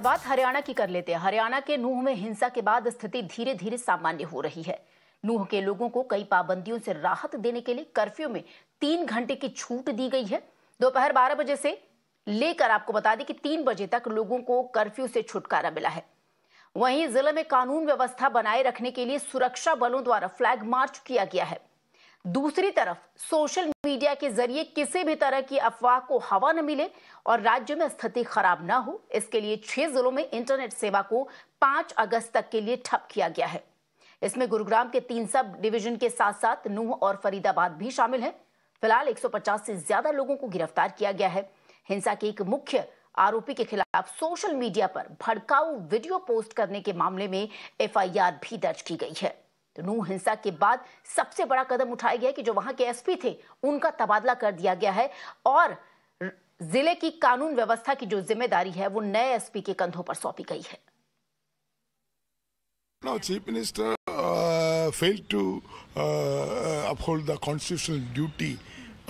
और बात हरियाणा की कर लेते हैं हरियाणा के नूह में हिंसा के बाद स्थिति धीरे धीरे सामान्य हो रही है नूह के लोगों को कई पाबंदियों से राहत देने के लिए कर्फ्यू में तीन घंटे की छूट दी गई है दोपहर बारह बजे से लेकर आपको बता दें कि तीन बजे तक लोगों को कर्फ्यू से छुटकारा मिला है वहीं जिले में कानून व्यवस्था बनाए रखने के लिए सुरक्षा बलों द्वारा फ्लैग मार्च किया गया है दूसरी तरफ सोशल मीडिया के जरिए किसी भी तरह की अफवाह को हवा न मिले और राज्य में स्थिति खराब न हो इसके लिए छह जिलों में इंटरनेट सेवा को पांच अगस्त तक के लिए ठप किया गया है इसमें गुरुग्राम के तीन सब डिवीजन के साथ साथ नूह और फरीदाबाद भी शामिल है फिलहाल 150 से ज्यादा लोगों को गिरफ्तार किया गया है हिंसा के एक मुख्य आरोपी के खिलाफ सोशल मीडिया पर भड़काऊ वीडियो पोस्ट करने के मामले में एफआईआर भी दर्ज की गई है नू हिंसा के बाद सबसे बड़ा कदम उठाया गया कि जो वहां के एसपी थे उनका तबादला कर दिया गया है और जिले की कानून व्यवस्था की जो जिम्मेदारी है वो नए एसपी के कंधों पर सौंपी गई है Now, Chief Minister uh, failed to uh, uh uphold the constitutional duty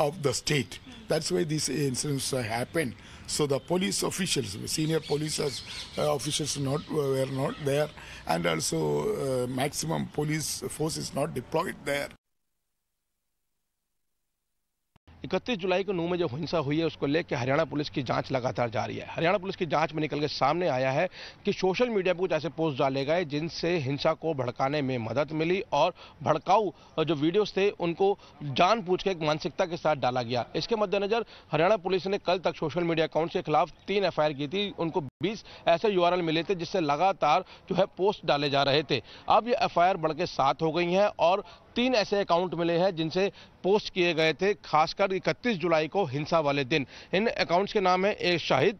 of the state. That's why these incidents happened. So the police officials, senior police uh, officials not, were not there and also uh, maximum police force is not deployed there. इकतीस जुलाई को नू में जो हिंसा हुई है उसको लेकर हरियाणा पुलिस की जांच लगातार जारी है हरियाणा पुलिस की जांच में निकल के सामने आया है कि सोशल मीडिया पर कुछ ऐसे पोस्ट डाले गए जिनसे हिंसा को भड़काने में मदद मिली और भड़काऊ जो वीडियोस थे उनको जान पूछ के एक मानसिकता के साथ डाला गया इसके मद्देनजर हरियाणा पुलिस ने कल तक सोशल मीडिया अकाउंट के खिलाफ तीन एफ की थी उनको बीस ऐसे यू मिले थे जिससे लगातार जो है पोस्ट डाले जा रहे थे अब ये एफआईआर बढ़ के साथ हो गई हैं और तीन ऐसे अकाउंट मिले हैं जिनसे पोस्ट किए गए थे खासकर 31 जुलाई को हिंसा वाले दिन इन अकाउंट्स के नाम है एक शाहिद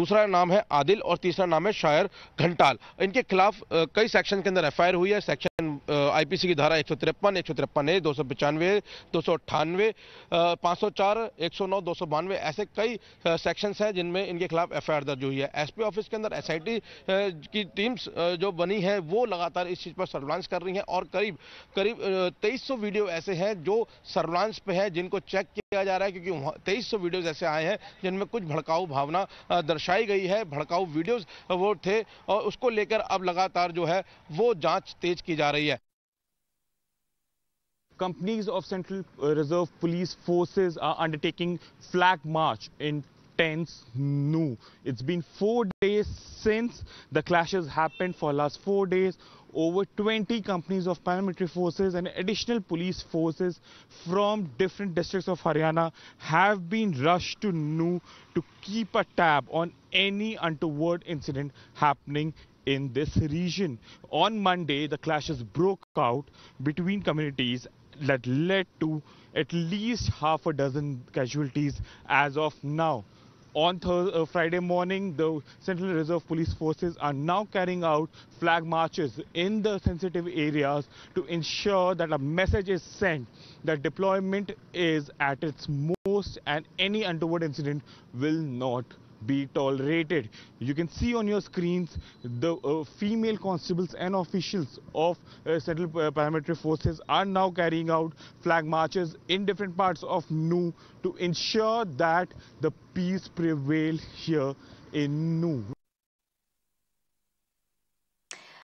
दूसरा नाम है आदिल और तीसरा नाम है शायर घंटाल इनके खिलाफ कई सेक्शन के अंदर एफ हुई है सेक्शन आईपीसी की धारा एक सौ तिरपन एक सौ तिरपन ए दो सौ पचानवे दो सौ अट्ठानवे पाँच सौ चार एक सौ नौ दो सौ बानवे ऐसे कई सेक्शंस हैं जिनमें इनके खिलाफ एफ दर्ज हुई है एसपी ऑफिस के अंदर एसआईटी की टीम्स जो बनी है वो लगातार इस चीज़ पर सर्विलांस कर रही हैं और करीब करीब करीब तेईस वीडियो ऐसे हैं जो सर्वलांस पे है जिनको चेक किया जा रहा है क्योंकि तेईस वीडियोज ऐसे आए हैं जिनमें कुछ भड़काऊ भावना दर्शाई गई है भड़काऊ वीडियोज वो थे और उसको लेकर अब लगातार जो है वो जांच तेज की जा रही है companies of Central Reserve Police forces are undertaking flag march in tense no it's been four days since the clashes happened for last four days over 20 companies of paramilitary forces and additional police forces from different districts of Haryana have been rushed to Nu to keep a tab on any untoward incident happening in this region. On Monday, the clashes broke out between communities that led to at least half a dozen casualties as of now on uh, Friday morning, the Central Reserve Police forces are now carrying out flag marches in the sensitive areas to ensure that a message is sent that deployment is at its most and any untoward incident will not be tolerated. You can see on your screens the uh, female constables and officials of uh, Central uh, Paramilitary Forces are now carrying out flag marches in different parts of Nu to ensure that the peace prevails here in Nu.